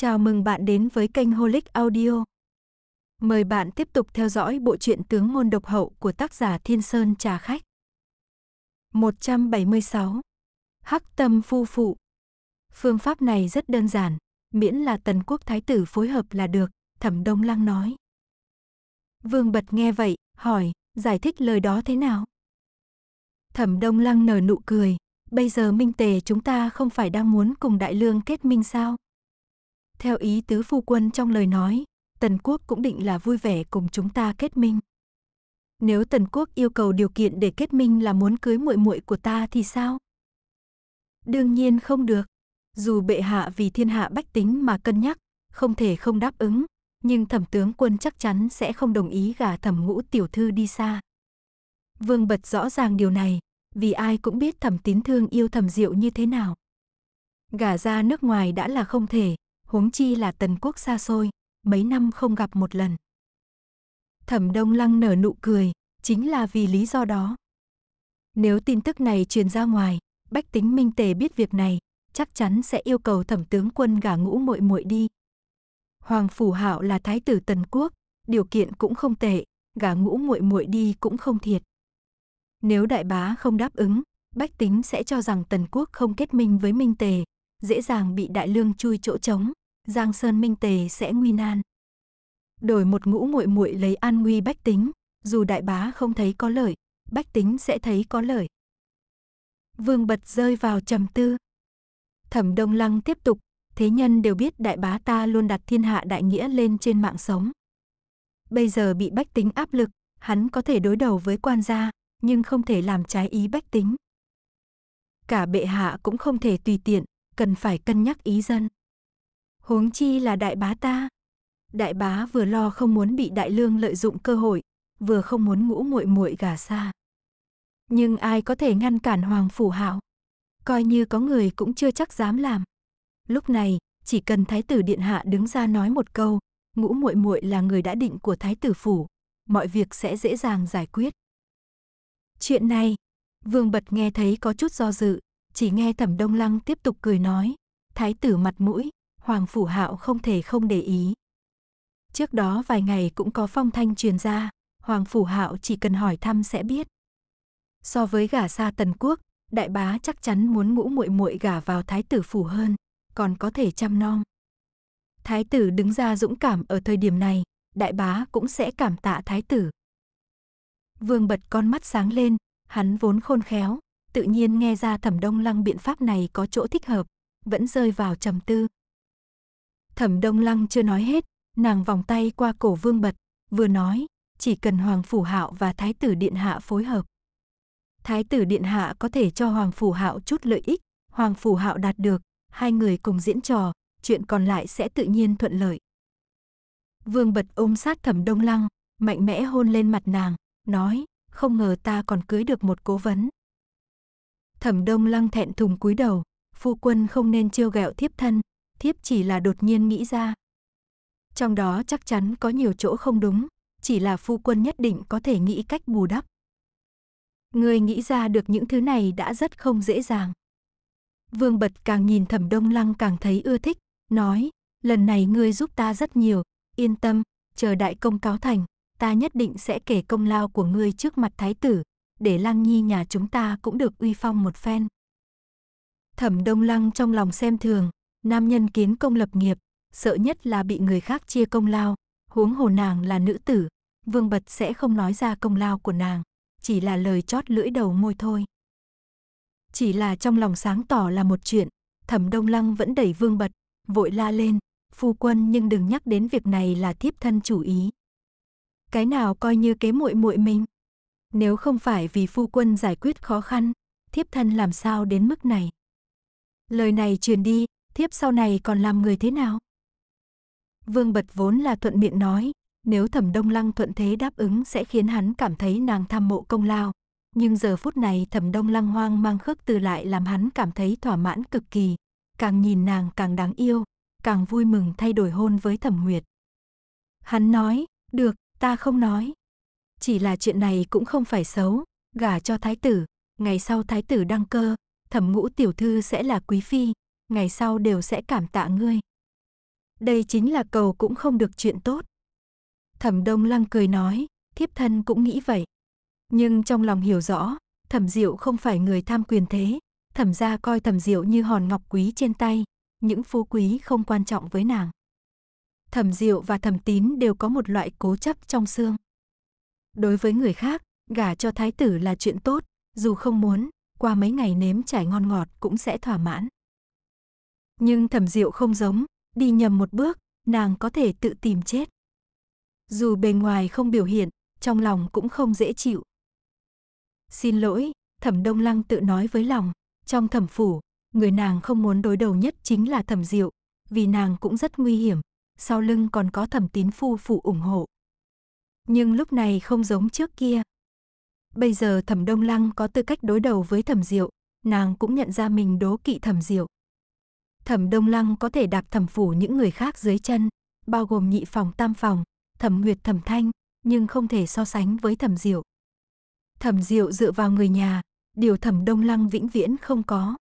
Chào mừng bạn đến với kênh Holic Audio. Mời bạn tiếp tục theo dõi bộ truyện Tướng môn độc hậu của tác giả Thiên Sơn Trà Khách. 176. Hắc tâm phu phụ. Phương pháp này rất đơn giản, miễn là tần quốc thái tử phối hợp là được, Thẩm Đông Lăng nói. Vương Bật nghe vậy, hỏi, giải thích lời đó thế nào? Thẩm Đông Lăng nở nụ cười, bây giờ Minh Tề chúng ta không phải đang muốn cùng Đại Lương kết minh sao? Theo ý tứ phu quân trong lời nói, Tần Quốc cũng định là vui vẻ cùng chúng ta kết minh. Nếu Tần Quốc yêu cầu điều kiện để kết minh là muốn cưới muội muội của ta thì sao? Đương nhiên không được. Dù bệ hạ vì thiên hạ bách tính mà cân nhắc, không thể không đáp ứng, nhưng thẩm tướng quân chắc chắn sẽ không đồng ý gả thẩm ngũ tiểu thư đi xa. Vương bật rõ ràng điều này, vì ai cũng biết thẩm tín thương yêu thẩm diệu như thế nào. Gả ra nước ngoài đã là không thể, huống chi là tần quốc xa xôi, mấy năm không gặp một lần. Thẩm Đông Lăng nở nụ cười, chính là vì lý do đó. Nếu tin tức này truyền ra ngoài, Bách Tính Minh Tề biết việc này, chắc chắn sẽ yêu cầu Thẩm tướng quân gả ngũ muội muội đi. Hoàng phủ Hạo là thái tử Tần Quốc, điều kiện cũng không tệ, gả ngũ muội muội đi cũng không thiệt. Nếu đại bá không đáp ứng, Bách Tính sẽ cho rằng Tần Quốc không kết minh với Minh Tề, dễ dàng bị đại lương chui chỗ trống, Giang Sơn Minh Tề sẽ nguy nan. Đổi một ngũ muội muội lấy an nguy bách tính, dù đại bá không thấy có lợi, bách tính sẽ thấy có lợi. Vương bật rơi vào trầm tư. Thẩm Đông Lăng tiếp tục, thế nhân đều biết đại bá ta luôn đặt thiên hạ đại nghĩa lên trên mạng sống. Bây giờ bị bách tính áp lực, hắn có thể đối đầu với quan gia, nhưng không thể làm trái ý bách tính. Cả bệ hạ cũng không thể tùy tiện, cần phải cân nhắc ý dân. Huống chi là đại bá ta. Đại bá vừa lo không muốn bị đại lương lợi dụng cơ hội, vừa không muốn ngũ muội muội gả xa. Nhưng ai có thể ngăn cản hoàng phủ hạo? Coi như có người cũng chưa chắc dám làm. Lúc này, chỉ cần thái tử điện hạ đứng ra nói một câu, ngũ muội muội là người đã định của thái tử phủ, mọi việc sẽ dễ dàng giải quyết. Chuyện này, Vương Bật nghe thấy có chút do dự, chỉ nghe thẩm đông lăng tiếp tục cười nói, thái tử mặt mũi, hoàng phủ hạo không thể không để ý. Trước đó vài ngày cũng có phong thanh truyền ra, hoàng phủ hạo chỉ cần hỏi thăm sẽ biết. So với gả xa tần quốc, đại bá chắc chắn muốn ngũ muội muội gả vào thái tử phủ hơn, còn có thể chăm nom. Thái tử đứng ra dũng cảm ở thời điểm này, đại bá cũng sẽ cảm tạ thái tử. Vương bật con mắt sáng lên, hắn vốn khôn khéo, tự nhiên nghe ra thẩm đông lăng biện pháp này có chỗ thích hợp, vẫn rơi vào trầm tư. Thẩm đông lăng chưa nói hết, nàng vòng tay qua cổ vương bật, vừa nói, chỉ cần Hoàng Phủ Hạo và Thái tử Điện Hạ phối hợp. Thái tử Điện Hạ có thể cho Hoàng Phủ Hạo chút lợi ích, Hoàng Phủ Hạo đạt được, hai người cùng diễn trò, chuyện còn lại sẽ tự nhiên thuận lợi. Vương bật ôm sát thẩm đông lăng, mạnh mẽ hôn lên mặt nàng, nói, không ngờ ta còn cưới được một cố vấn. Thẩm Đông Lăng thẹn thùng cúi đầu, phu quân không nên trêu ghẹo thiếp thân, thiếp chỉ là đột nhiên nghĩ ra. Trong đó chắc chắn có nhiều chỗ không đúng, chỉ là phu quân nhất định có thể nghĩ cách bù đắp. Người nghĩ ra được những thứ này đã rất không dễ dàng. Vương Bật càng nhìn Thẩm Đông Lăng càng thấy ưa thích, nói, lần này ngươi giúp ta rất nhiều, yên tâm, chờ đại công cáo thành, ta nhất định sẽ kể công lao của ngươi trước mặt thái tử, để Lăng Nhi nhà chúng ta cũng được uy phong một phen. Thẩm Đông Lăng trong lòng xem thường, nam nhân kiến công lập nghiệp, sợ nhất là bị người khác chia công lao, huống hồ nàng là nữ tử, Vương Bật sẽ không nói ra công lao của nàng, chỉ là lời chót lưỡi đầu môi thôi. Chỉ là trong lòng sáng tỏ là một chuyện, Thẩm Đông Lăng vẫn đẩy Vương Bật, vội la lên, phu quân nhưng đừng nhắc đến việc này là thiếp thân chủ ý. Cái nào coi như kế muội muội mình? Nếu không phải vì phu quân giải quyết khó khăn, thiếp thân làm sao đến mức này? Lời này truyền đi, thiếp sau này còn làm người thế nào? Vương Bật vốn là thuận miệng nói, nếu Thẩm Đông Lăng thuận thế đáp ứng sẽ khiến hắn cảm thấy nàng tham mộ công lao. Nhưng giờ phút này Thẩm Đông Lăng hoang mang khước từ lại làm hắn cảm thấy thỏa mãn cực kỳ. Càng nhìn nàng càng đáng yêu, càng vui mừng thay đổi hôn với Thẩm Nguyệt. Hắn nói, được, ta không nói. Chỉ là chuyện này cũng không phải xấu, gả cho thái tử, ngày sau thái tử đăng cơ, thẩm ngũ tiểu thư sẽ là quý phi, ngày sau đều sẽ cảm tạ ngươi. Đây chính là cầu cũng không được chuyện tốt. Thẩm Đông Lăng cười nói, thiếp thân cũng nghĩ vậy. Nhưng trong lòng hiểu rõ, Thẩm Diệu không phải người tham quyền thế, Thẩm gia coi Thẩm Diệu như hòn ngọc quý trên tay, những phú quý không quan trọng với nàng. Thẩm Diệu và Thẩm Tín đều có một loại cố chấp trong xương. Đối với người khác, gả cho thái tử là chuyện tốt, dù không muốn, qua mấy ngày nếm trải ngon ngọt cũng sẽ thỏa mãn. Nhưng thẩm diệu không giống, đi nhầm một bước, nàng có thể tự tìm chết. Dù bề ngoài không biểu hiện, trong lòng cũng không dễ chịu. Xin lỗi, thẩm đông lăng tự nói với lòng, trong thẩm phủ, người nàng không muốn đối đầu nhất chính là thẩm diệu, vì nàng cũng rất nguy hiểm, sau lưng còn có thẩm tín phu phụ ủng hộ nhưng lúc này không giống trước kia. Bây giờ Thẩm Đông Lăng có tư cách đối đầu với Thẩm Diệu, nàng cũng nhận ra mình đố kỵ Thẩm Diệu. Thẩm Đông Lăng có thể đạp thẩm phủ những người khác dưới chân, bao gồm nhị phòng tam phòng, thẩm nguyệt thẩm thanh, nhưng không thể so sánh với thẩm diệu. Thẩm diệu dựa vào người nhà, điều thẩm Đông Lăng vĩnh viễn không có.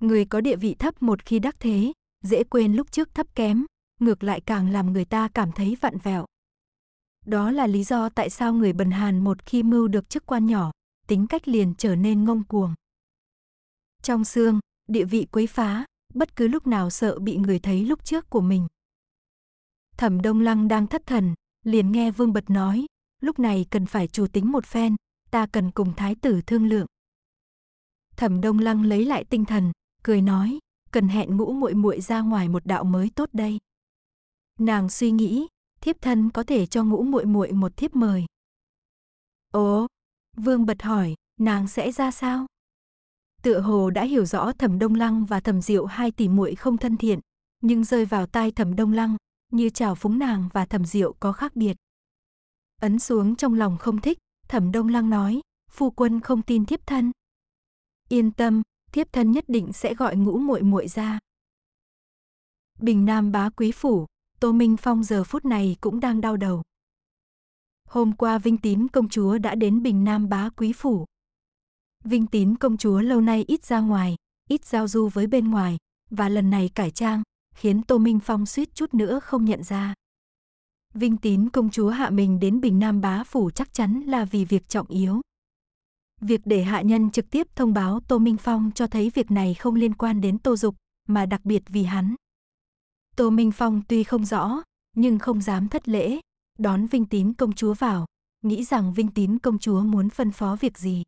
Người có địa vị thấp một khi đắc thế, dễ quên lúc trước thấp kém, ngược lại càng làm người ta cảm thấy vặn vẹo. Đó là lý do tại sao người Bần Hàn một khi mưu được chức quan nhỏ, tính cách liền trở nên ngông cuồng. Trong xương, địa vị quấy phá, bất cứ lúc nào sợ bị người thấy lúc trước của mình. Thẩm Đông Lăng đang thất thần, liền nghe Vương Bật nói, lúc này cần phải chủ tính một phen, ta cần cùng thái tử thương lượng. Thẩm Đông Lăng lấy lại tinh thần, cười nói, cần hẹn ngũ muội muội ra ngoài một đạo mới tốt đây. Nàng suy nghĩ, thiếp thân có thể cho ngũ muội muội một thiếp mời. Ồ, Vương bật hỏi, nàng sẽ ra sao? Tựa hồ đã hiểu rõ Thẩm Đông Lăng và Thẩm Diệu hai tỷ muội không thân thiện, nhưng rơi vào tai Thẩm Đông Lăng, như chào phúng nàng và Thẩm Diệu có khác biệt. Ấn xuống trong lòng không thích, Thẩm Đông Lăng nói, phu quân không tin thiếp thân. Yên tâm, thiếp thân nhất định sẽ gọi ngũ muội muội ra. Bình Nam bá quý phủ, Tô Minh Phong giờ phút này cũng đang đau đầu. Hôm qua Vinh Tín công chúa đã đến Bình Nam bá quý phủ. Vinh Tín công chúa lâu nay ít ra ngoài, ít giao du với bên ngoài, và lần này cải trang, khiến Tô Minh Phong suýt chút nữa không nhận ra. Vinh Tín công chúa hạ mình đến Bình Nam bá phủ chắc chắn là vì việc trọng yếu. Việc để hạ nhân trực tiếp thông báo Tô Minh Phong cho thấy việc này không liên quan đến Tô Dục, mà đặc biệt vì hắn. Tô Minh Phong tuy không rõ, nhưng không dám thất lễ, đón Vinh Tín công chúa vào, nghĩ rằng Vinh Tín công chúa muốn phân phó việc gì.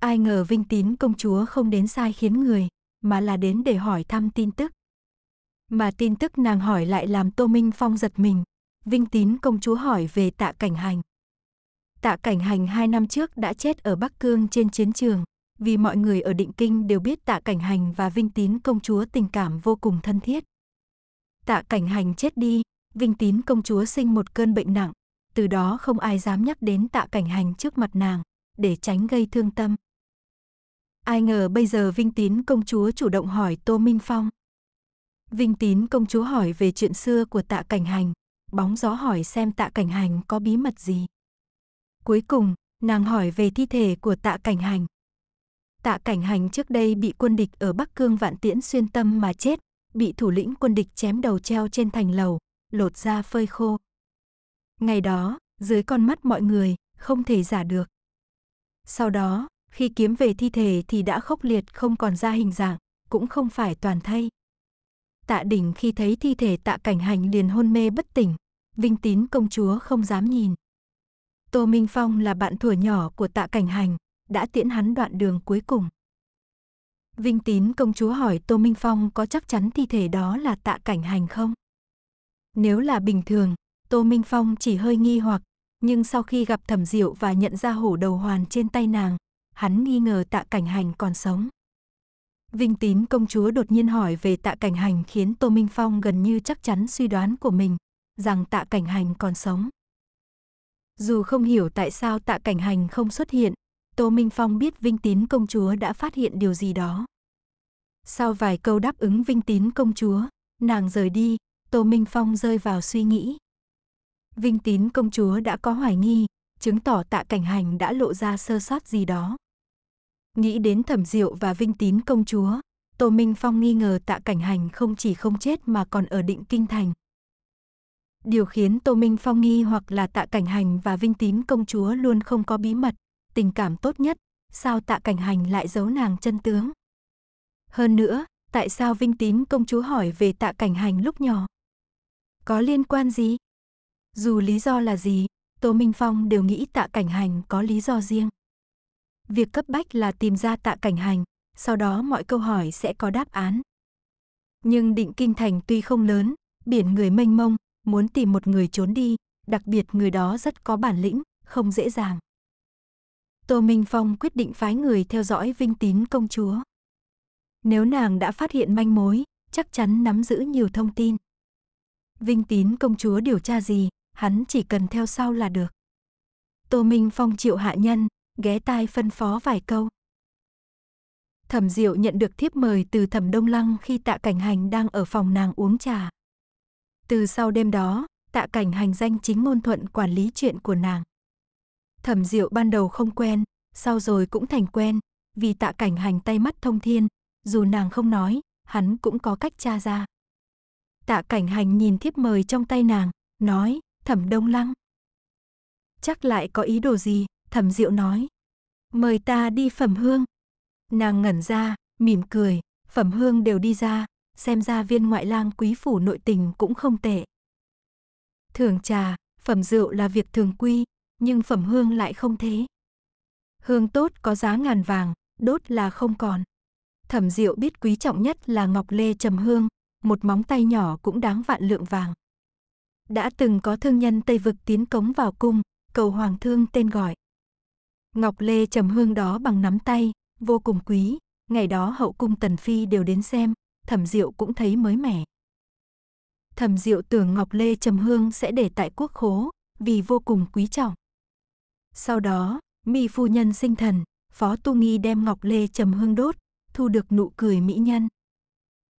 Ai ngờ Vinh Tín công chúa không đến sai khiến người, mà là đến để hỏi thăm tin tức. Mà tin tức nàng hỏi lại làm Tô Minh Phong giật mình. Vinh Tín công chúa hỏi về tạ cảnh hành. Tạ cảnh hành hai năm trước đã chết ở Bắc Cương trên chiến trường. Vì mọi người ở Định Kinh đều biết tạ cảnh hành và Vinh Tín công chúa tình cảm vô cùng thân thiết tạ cảnh hành chết đi, Vinh Tín công chúa sinh một cơn bệnh nặng, từ đó không ai dám nhắc đến tạ cảnh hành trước mặt nàng, để tránh gây thương tâm. Ai ngờ bây giờ Vinh Tín công chúa chủ động hỏi Tô Minh Phong. Vinh Tín công chúa hỏi về chuyện xưa của tạ cảnh hành, bóng gió hỏi xem tạ cảnh hành có bí mật gì. Cuối cùng, nàng hỏi về thi thể của tạ cảnh hành. Tạ cảnh hành trước đây bị quân địch ở Bắc Cương vạn tiễn xuyên tâm mà chết, bị thủ lĩnh quân địch chém đầu treo trên thành lầu, lột da phơi khô. Ngày đó, dưới con mắt mọi người, không thể giả được. Sau đó, khi kiếm về thi thể thì đã khốc liệt không còn ra hình dạng, cũng không phải toàn thay. Tạ đỉnh khi thấy thi thể tạ cảnh hành liền hôn mê bất tỉnh, vinh tín công chúa không dám nhìn. Tô Minh Phong là bạn thuở nhỏ của tạ cảnh hành, đã tiễn hắn đoạn đường cuối cùng. Vinh Tín công chúa hỏi Tô Minh Phong có chắc chắn thi thể đó là tạ cảnh hành không? Nếu là bình thường, Tô Minh Phong chỉ hơi nghi hoặc, nhưng sau khi gặp thẩm diệu và nhận ra hổ đầu hoàn trên tay nàng, hắn nghi ngờ tạ cảnh hành còn sống. Vinh Tín công chúa đột nhiên hỏi về tạ cảnh hành khiến Tô Minh Phong gần như chắc chắn suy đoán của mình, rằng tạ cảnh hành còn sống. Dù không hiểu tại sao tạ cảnh hành không xuất hiện, Tô Minh Phong biết Vinh Tín công chúa đã phát hiện điều gì đó. Sau vài câu đáp ứng Vinh Tín công chúa, nàng rời đi, Tô Minh Phong rơi vào suy nghĩ. Vinh Tín công chúa đã có hoài nghi, chứng tỏ tạ cảnh hành đã lộ ra sơ sót gì đó. Nghĩ đến thẩm diệu và Vinh Tín công chúa, Tô Minh Phong nghi ngờ tạ cảnh hành không chỉ không chết mà còn ở định kinh thành. Điều khiến Tô Minh Phong nghi hoặc là tạ cảnh hành và Vinh Tín công chúa luôn không có bí mật, tình cảm tốt nhất, sao tạ cảnh hành lại giấu nàng chân tướng. Hơn nữa, tại sao Vinh Tín công chúa hỏi về tạ cảnh hành lúc nhỏ? Có liên quan gì? Dù lý do là gì, Tô Minh Phong đều nghĩ tạ cảnh hành có lý do riêng. Việc cấp bách là tìm ra tạ cảnh hành, sau đó mọi câu hỏi sẽ có đáp án. Nhưng định kinh thành tuy không lớn, biển người mênh mông, muốn tìm một người trốn đi, đặc biệt người đó rất có bản lĩnh, không dễ dàng. Tô Minh Phong quyết định phái người theo dõi Vinh Tín công chúa. Nếu nàng đã phát hiện manh mối, chắc chắn nắm giữ nhiều thông tin. Vinh Tín công chúa điều tra gì, hắn chỉ cần theo sau là được. Tô Minh Phong triệu hạ nhân, ghé tai phân phó vài câu. Thẩm Diệu nhận được thiếp mời từ Thẩm Đông Lăng khi Tạ Cảnh Hành đang ở phòng nàng uống trà. Từ sau đêm đó, Tạ Cảnh Hành danh chính ngôn thuận quản lý chuyện của nàng. Thẩm Diệu ban đầu không quen, sau rồi cũng thành quen, vì Tạ Cảnh Hành tay mắt thông thiên, dù nàng không nói, hắn cũng có cách tra ra. Tạ Cảnh Hành nhìn thiếp mời trong tay nàng, nói, "Thẩm Đông Lăng." Chắc lại có ý đồ gì, Thẩm Diệu nói. "Mời ta đi phẩm hương." Nàng ngẩn ra, mỉm cười, phẩm hương đều đi ra, xem ra viên ngoại lang quý phủ nội tình cũng không tệ. Thường trà, phẩm rượu là việc thường quy, nhưng phẩm hương lại không thế. Hương tốt có giá ngàn vàng, đốt là không còn. Thẩm Diệu biết quý trọng nhất là ngọc lê trầm hương, một móng tay nhỏ cũng đáng vạn lượng vàng. Đã từng có thương nhân Tây vực tiến cống vào cung, cầu hoàng thương tên gọi. Ngọc lê trầm hương đó bằng nắm tay, vô cùng quý, ngày đó hậu cung Tần Phi đều đến xem, Thẩm Diệu cũng thấy mới mẻ. Thẩm Diệu tưởng Ngọc Lê Trầm Hương sẽ để tại quốc khố, vì vô cùng quý trọng. Sau đó, mi phu nhân sinh thần, Phó Tu Nghi đem ngọc lê trầm hương đốt, thu được nụ cười mỹ nhân.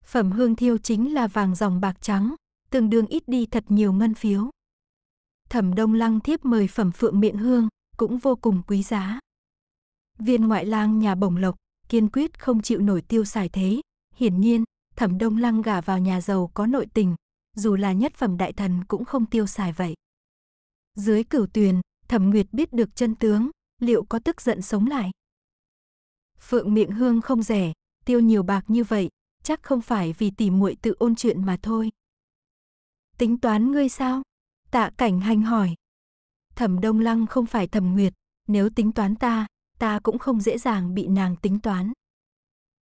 Phẩm hương thiêu chính là vàng dòng bạc trắng, tương đương ít đi thật nhiều ngân phiếu. Thẩm Đông Lăng thiếp mời phẩm phượng miệng hương, cũng vô cùng quý giá. Viên ngoại lang nhà bổng lộc, kiên quyết không chịu nổi tiêu xài thế, hiển nhiên, Thẩm Đông Lăng gả vào nhà giàu có nội tình, dù là nhất phẩm đại thần cũng không tiêu xài vậy. Dưới cửu tuyền, Thẩm Nguyệt biết được chân tướng, liệu có tức giận sống lại? Phượng miệng hương không rẻ, tiêu nhiều bạc như vậy, chắc không phải vì tỉ muội tự ôn chuyện mà thôi. Tính toán ngươi sao? Tạ cảnh hành hỏi. Thẩm Đông Lăng không phải Thẩm Nguyệt, nếu tính toán ta, ta cũng không dễ dàng bị nàng tính toán.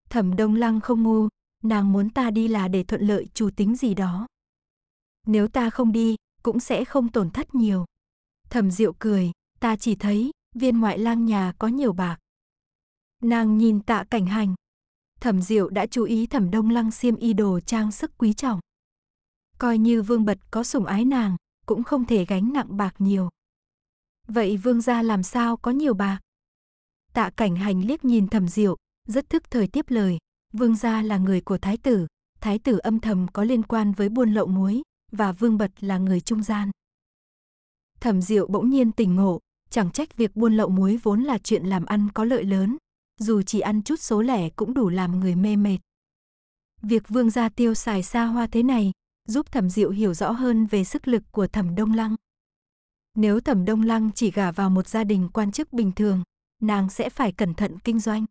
Thẩm Đông Lăng không ngu, nàng muốn ta đi là để thuận lợi chủ tính gì đó. Nếu ta không đi, cũng sẽ không tổn thất nhiều. Thẩm Diệu cười, ta chỉ thấy viên ngoại lang nhà có nhiều bạc. Nàng nhìn Tạ Cảnh Hành. Thẩm Diệu đã chú ý Thẩm Đông Lăng xiêm y đồ trang sức quý trọng. Coi như vương bật có sủng ái nàng, cũng không thể gánh nặng bạc nhiều. Vậy vương gia làm sao có nhiều bạc? Tạ Cảnh Hành liếc nhìn Thẩm Diệu, rất thức thời tiếp lời, vương gia là người của thái tử, thái tử âm thầm có liên quan với buôn lậu muối và vương bật là người trung gian. Thẩm Diệu bỗng nhiên tỉnh ngộ, chẳng trách việc buôn lậu muối vốn là chuyện làm ăn có lợi lớn, dù chỉ ăn chút số lẻ cũng đủ làm người mê mệt. Việc Vương gia tiêu xài xa hoa thế này, giúp Thẩm Diệu hiểu rõ hơn về sức lực của Thẩm Đông Lăng. Nếu Thẩm Đông Lăng chỉ gả vào một gia đình quan chức bình thường, nàng sẽ phải cẩn thận kinh doanh.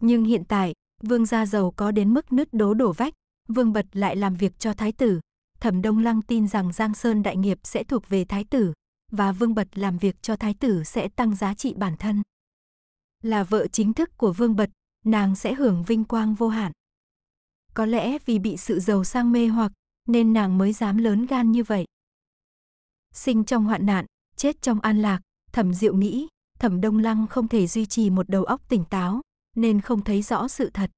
Nhưng hiện tại, vương gia giàu có đến mức nứt đố đổ vách, vương bật lại làm việc cho thái tử, Thẩm Đông Lăng tin rằng Giang Sơn đại nghiệp sẽ thuộc về thái tử, và Vương Bật làm việc cho thái tử sẽ tăng giá trị bản thân. Là vợ chính thức của Vương Bật, nàng sẽ hưởng vinh quang vô hạn. Có lẽ vì bị sự giàu sang mê hoặc, nên nàng mới dám lớn gan như vậy. Sinh trong hoạn nạn, chết trong an lạc, Thẩm Diệu nghĩ, Thẩm Đông Lăng không thể duy trì một đầu óc tỉnh táo, nên không thấy rõ sự thật.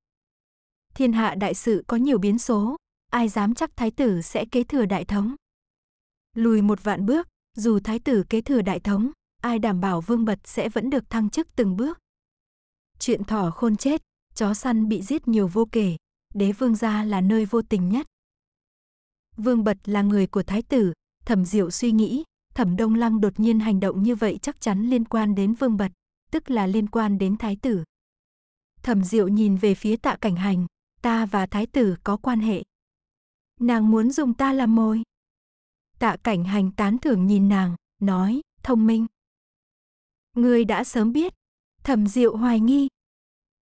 Thiên hạ đại sự có nhiều biến số, ai dám chắc thái tử sẽ kế thừa đại thống. Lùi một vạn bước, dù thái tử kế thừa đại thống, ai đảm bảo vương bật sẽ vẫn được thăng chức từng bước. Chuyện thỏ khôn chết, chó săn bị giết nhiều vô kể, đế vương gia là nơi vô tình nhất. Vương Bật là người của thái tử, Thẩm Diệu suy nghĩ, Thẩm Đông Lăng đột nhiên hành động như vậy chắc chắn liên quan đến Vương Bật, tức là liên quan đến thái tử. Thẩm Diệu nhìn về phía Tạ Cảnh Hành, ta và thái tử có quan hệ. Nàng muốn dùng ta làm mồi. Tạ cảnh hành tán thưởng nhìn nàng, nói, thông minh. Ngươi đã sớm biết. Thẩm diệu hoài nghi.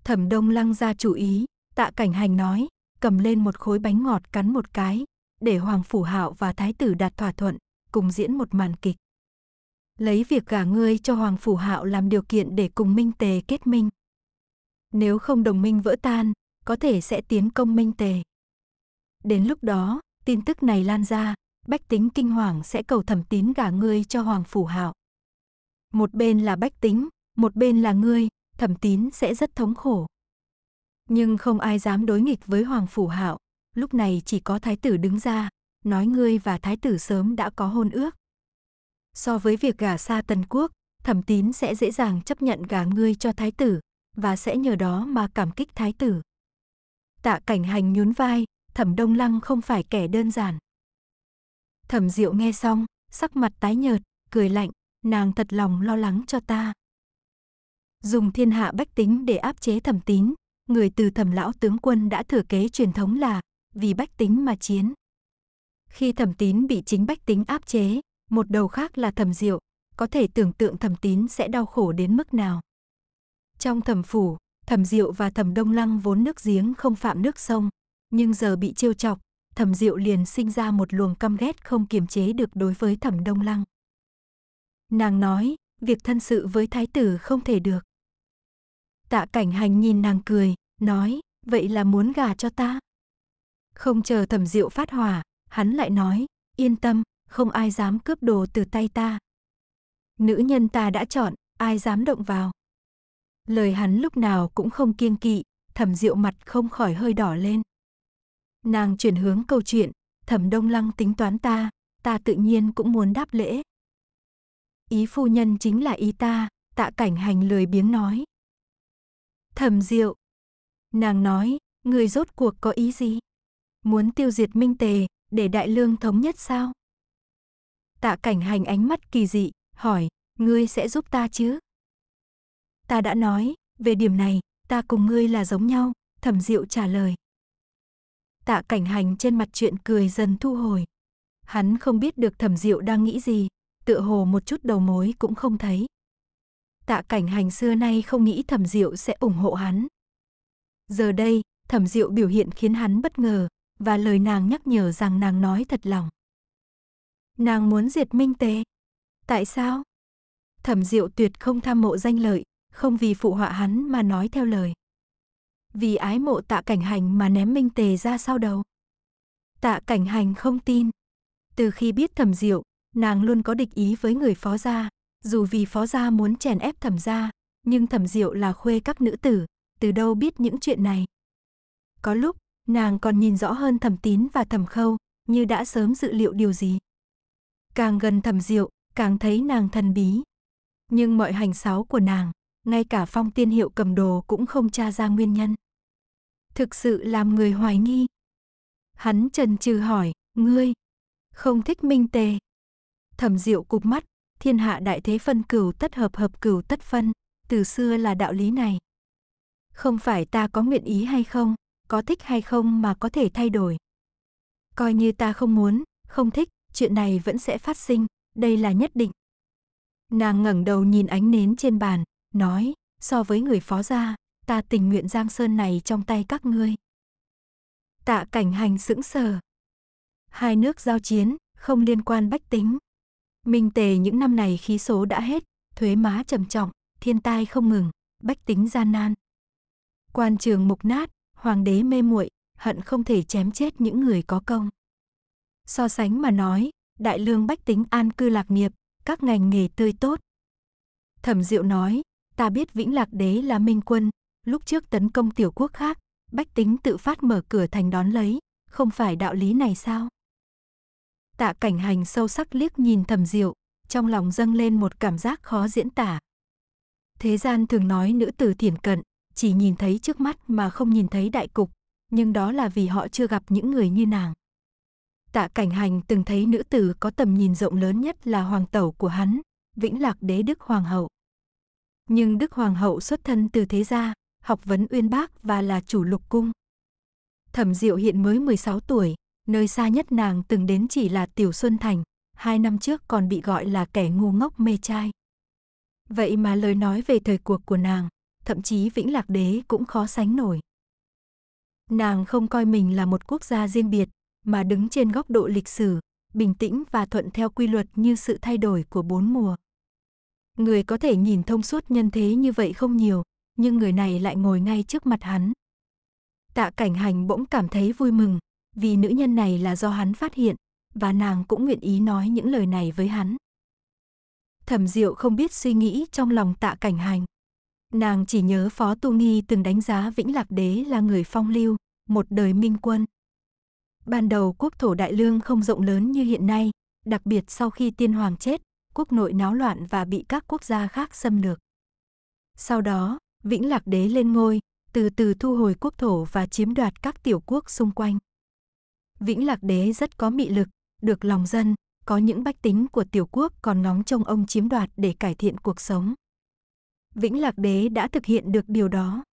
Thẩm đông lăng ra chủ ý, tạ cảnh hành nói, cầm lên một khối bánh ngọt cắn một cái, để Hoàng Phủ Hạo và Thái tử đạt thỏa thuận, cùng diễn một màn kịch. Lấy việc gả ngươi cho Hoàng Phủ Hạo làm điều kiện để cùng Minh Tề kết minh. Nếu không đồng minh vỡ tan, có thể sẽ tiến công Minh Tề. Đến lúc đó, tin tức này lan ra, bách tính kinh hoàng sẽ cầu thẩm tín gả ngươi cho Hoàng Phủ Hạo. Một bên là bách tính, một bên là ngươi, thẩm tín sẽ rất thống khổ. Nhưng không ai dám đối nghịch với Hoàng Phủ Hạo, lúc này chỉ có thái tử đứng ra, nói ngươi và thái tử sớm đã có hôn ước. So với việc gả xa Tần Quốc, thẩm tín sẽ dễ dàng chấp nhận gả ngươi cho thái tử, và sẽ nhờ đó mà cảm kích thái tử. Tạ cảnh hành nhún vai, thẩm đông lăng không phải kẻ đơn giản. Thẩm diệu nghe xong, sắc mặt tái nhợt, cười lạnh, nàng thật lòng lo lắng cho ta. Dùng thiên hạ bách tính để áp chế thẩm tín, người từ thẩm lão tướng quân đã thừa kế truyền thống là vì bách tính mà chiến. Khi thẩm tín bị chính bách tính áp chế, một đầu khác là thẩm diệu, có thể tưởng tượng thẩm tín sẽ đau khổ đến mức nào. Trong thẩm phủ, thẩm diệu và thẩm đông lăng vốn nước giếng không phạm nước sông, nhưng giờ bị trêu chọc, Thẩm Diệu liền sinh ra một luồng căm ghét không kiềm chế được đối với Thẩm Đông Lăng. Nàng nói, việc thân sự với thái tử không thể được. Tạ Cảnh Hành nhìn nàng cười, nói, vậy là muốn gả cho ta. Không chờ Thẩm Diệu phát hỏa, hắn lại nói, yên tâm, không ai dám cướp đồ từ tay ta. Nữ nhân ta đã chọn, ai dám động vào. Lời hắn lúc nào cũng không kiêng kỵ, Thẩm Diệu mặt không khỏi hơi đỏ lên. Nàng chuyển hướng câu chuyện, thẩm đông lăng tính toán ta, ta tự nhiên cũng muốn đáp lễ. Ý phu nhân chính là ý ta, tạ cảnh hành lười biếng nói. Thẩm diệu. Nàng nói, người rốt cuộc có ý gì? Muốn tiêu diệt minh tề, để đại lương thống nhất sao? Tạ cảnh hành ánh mắt kỳ dị, hỏi, ngươi sẽ giúp ta chứ? Ta đã nói, về điểm này, ta cùng ngươi là giống nhau, thẩm diệu trả lời tạ cảnh hành trên mặt chuyện cười dần thu hồi. Hắn không biết được thẩm diệu đang nghĩ gì, tựa hồ một chút đầu mối cũng không thấy. Tạ cảnh hành xưa nay không nghĩ thẩm diệu sẽ ủng hộ hắn. Giờ đây, thẩm diệu biểu hiện khiến hắn bất ngờ, và lời nàng nhắc nhở rằng nàng nói thật lòng. Nàng muốn diệt minh tế. Tại sao? Thẩm diệu tuyệt không tham mộ danh lợi, không vì phụ họa hắn mà nói theo lời vì ái mộ tạ cảnh hành mà ném minh tề ra sau đầu. Tạ cảnh hành không tin. Từ khi biết thẩm diệu, nàng luôn có địch ý với người phó gia, dù vì phó gia muốn chèn ép thẩm gia, nhưng thẩm diệu là khuê các nữ tử, từ đâu biết những chuyện này. Có lúc, nàng còn nhìn rõ hơn thẩm tín và thẩm khâu, như đã sớm dự liệu điều gì. Càng gần thẩm diệu, càng thấy nàng thần bí. Nhưng mọi hành sáo của nàng, ngay cả phong tiên hiệu cầm đồ cũng không tra ra nguyên nhân thực sự làm người hoài nghi. Hắn trần trừ hỏi, ngươi, không thích minh tề. Thẩm diệu cụp mắt, thiên hạ đại thế phân cửu tất hợp hợp cửu tất phân, từ xưa là đạo lý này. Không phải ta có nguyện ý hay không, có thích hay không mà có thể thay đổi. Coi như ta không muốn, không thích, chuyện này vẫn sẽ phát sinh, đây là nhất định. Nàng ngẩng đầu nhìn ánh nến trên bàn, nói, so với người phó gia, ta tình nguyện giang sơn này trong tay các ngươi. Tạ cảnh hành sững sờ. Hai nước giao chiến, không liên quan bách tính. Minh tề những năm này khí số đã hết, thuế má trầm trọng, thiên tai không ngừng, bách tính gian nan. Quan trường mục nát, hoàng đế mê muội, hận không thể chém chết những người có công. So sánh mà nói, đại lương bách tính an cư lạc nghiệp, các ngành nghề tươi tốt. Thẩm Diệu nói, ta biết Vĩnh Lạc Đế là minh quân, lúc trước tấn công tiểu quốc khác, bách tính tự phát mở cửa thành đón lấy, không phải đạo lý này sao? Tạ cảnh hành sâu sắc liếc nhìn thầm diệu, trong lòng dâng lên một cảm giác khó diễn tả. Thế gian thường nói nữ tử thiển cận, chỉ nhìn thấy trước mắt mà không nhìn thấy đại cục, nhưng đó là vì họ chưa gặp những người như nàng. Tạ cảnh hành từng thấy nữ tử có tầm nhìn rộng lớn nhất là hoàng tẩu của hắn, vĩnh lạc đế đức hoàng hậu. Nhưng đức hoàng hậu xuất thân từ thế gia, học vấn uyên bác và là chủ lục cung. Thẩm Diệu hiện mới 16 tuổi, nơi xa nhất nàng từng đến chỉ là Tiểu Xuân Thành, hai năm trước còn bị gọi là kẻ ngu ngốc mê trai. Vậy mà lời nói về thời cuộc của nàng, thậm chí Vĩnh Lạc Đế cũng khó sánh nổi. Nàng không coi mình là một quốc gia riêng biệt, mà đứng trên góc độ lịch sử, bình tĩnh và thuận theo quy luật như sự thay đổi của bốn mùa. Người có thể nhìn thông suốt nhân thế như vậy không nhiều, nhưng người này lại ngồi ngay trước mặt hắn. Tạ cảnh hành bỗng cảm thấy vui mừng, vì nữ nhân này là do hắn phát hiện, và nàng cũng nguyện ý nói những lời này với hắn. Thẩm Diệu không biết suy nghĩ trong lòng tạ cảnh hành. Nàng chỉ nhớ Phó Tu Nghi từng đánh giá Vĩnh Lạc Đế là người phong lưu, một đời minh quân. Ban đầu quốc thổ Đại Lương không rộng lớn như hiện nay, đặc biệt sau khi tiên hoàng chết, quốc nội náo loạn và bị các quốc gia khác xâm lược. Sau đó, Vĩnh Lạc Đế lên ngôi, từ từ thu hồi quốc thổ và chiếm đoạt các tiểu quốc xung quanh. Vĩnh Lạc Đế rất có mị lực, được lòng dân, có những bách tính của tiểu quốc còn nóng trong ông chiếm đoạt để cải thiện cuộc sống. Vĩnh Lạc Đế đã thực hiện được điều đó.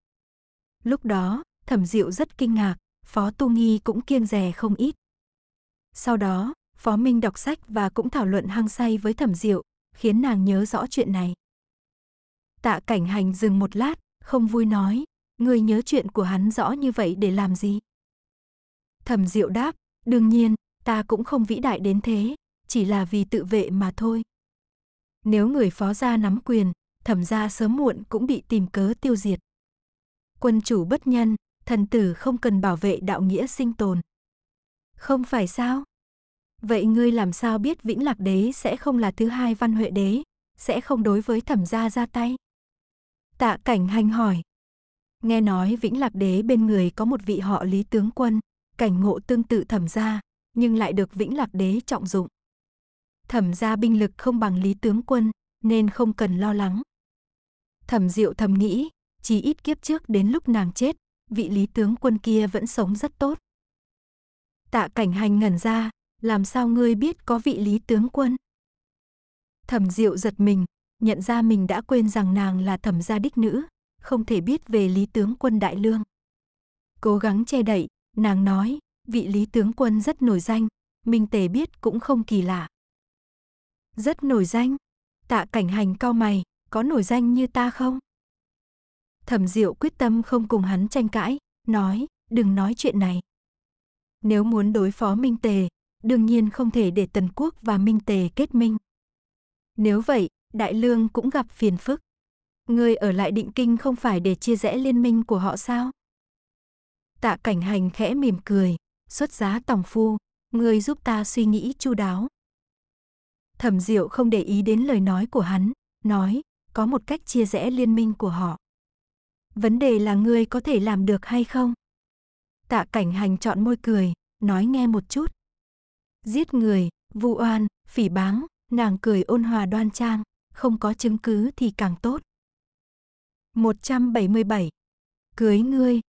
Lúc đó, Thẩm Diệu rất kinh ngạc, Phó Tu Nghi cũng kiêng rè không ít. Sau đó, Phó Minh đọc sách và cũng thảo luận hăng say với Thẩm Diệu, khiến nàng nhớ rõ chuyện này. Tạ cảnh hành dừng một lát, không vui nói, người nhớ chuyện của hắn rõ như vậy để làm gì? Thẩm diệu đáp, đương nhiên, ta cũng không vĩ đại đến thế, chỉ là vì tự vệ mà thôi. Nếu người phó gia nắm quyền, thẩm gia sớm muộn cũng bị tìm cớ tiêu diệt. Quân chủ bất nhân, thần tử không cần bảo vệ đạo nghĩa sinh tồn. Không phải sao? Vậy ngươi làm sao biết Vĩnh Lạc Đế sẽ không là thứ hai Văn Huệ Đế, sẽ không đối với thẩm gia ra tay? Tạ cảnh hành hỏi. Nghe nói Vĩnh Lạc Đế bên người có một vị họ Lý tướng quân, cảnh ngộ tương tự thẩm gia, nhưng lại được Vĩnh Lạc Đế trọng dụng. Thẩm gia binh lực không bằng Lý tướng quân, nên không cần lo lắng. Thẩm Diệu thầm nghĩ, chỉ ít kiếp trước đến lúc nàng chết, vị Lý tướng quân kia vẫn sống rất tốt. Tạ cảnh hành ngẩn ra, làm sao ngươi biết có vị Lý tướng quân? Thẩm Diệu giật mình, nhận ra mình đã quên rằng nàng là thẩm gia đích nữ, không thể biết về lý tướng quân đại lương. Cố gắng che đậy, nàng nói, vị lý tướng quân rất nổi danh, Minh Tề biết cũng không kỳ lạ. Rất nổi danh? Tạ cảnh hành cao mày, có nổi danh như ta không? Thẩm Diệu quyết tâm không cùng hắn tranh cãi, nói, đừng nói chuyện này. Nếu muốn đối phó Minh Tề, đương nhiên không thể để Tần Quốc và Minh Tề kết minh. Nếu vậy, Đại Lương cũng gặp phiền phức. Ngươi ở lại định kinh không phải để chia rẽ liên minh của họ sao? Tạ cảnh hành khẽ mỉm cười, xuất giá tòng phu, ngươi giúp ta suy nghĩ chu đáo. Thẩm Diệu không để ý đến lời nói của hắn, nói, có một cách chia rẽ liên minh của họ. Vấn đề là ngươi có thể làm được hay không? Tạ cảnh hành chọn môi cười, nói nghe một chút. Giết người, vu oan, phỉ báng, nàng cười ôn hòa đoan trang không có chứng cứ thì càng tốt. 177. Cưới ngươi.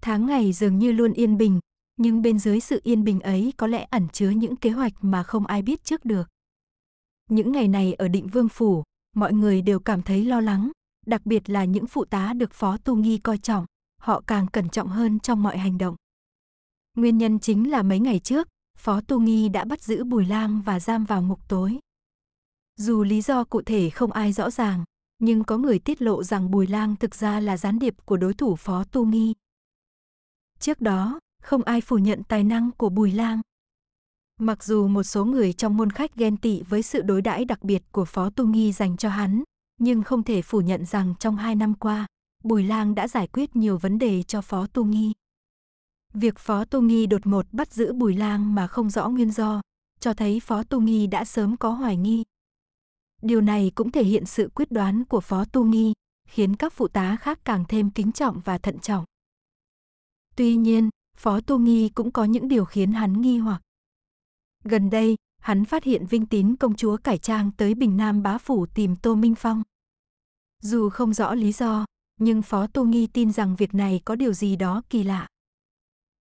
Tháng ngày dường như luôn yên bình, nhưng bên dưới sự yên bình ấy có lẽ ẩn chứa những kế hoạch mà không ai biết trước được. Những ngày này ở Định Vương phủ, mọi người đều cảm thấy lo lắng, đặc biệt là những phụ tá được Phó Tu Nghi coi trọng, họ càng cẩn trọng hơn trong mọi hành động. Nguyên nhân chính là mấy ngày trước, Phó Tu Nghi đã bắt giữ Bùi Lang và giam vào ngục tối. Dù lý do cụ thể không ai rõ ràng, nhưng có người tiết lộ rằng Bùi Lang thực ra là gián điệp của đối thủ Phó Tu Nghi. Trước đó, không ai phủ nhận tài năng của Bùi Lang. Mặc dù một số người trong môn khách ghen tị với sự đối đãi đặc biệt của Phó Tu Nghi dành cho hắn, nhưng không thể phủ nhận rằng trong hai năm qua, Bùi Lang đã giải quyết nhiều vấn đề cho Phó Tu Nghi. Việc Phó Tu Nghi đột một bắt giữ Bùi Lang mà không rõ nguyên do, cho thấy Phó Tu Nghi đã sớm có hoài nghi, Điều này cũng thể hiện sự quyết đoán của Phó Tu Nghi, khiến các phụ tá khác càng thêm kính trọng và thận trọng. Tuy nhiên, Phó Tu Nghi cũng có những điều khiến hắn nghi hoặc. Gần đây, hắn phát hiện Vinh Tín công chúa cải trang tới Bình Nam bá phủ tìm Tô Minh Phong. Dù không rõ lý do, nhưng Phó tu Nghi tin rằng việc này có điều gì đó kỳ lạ.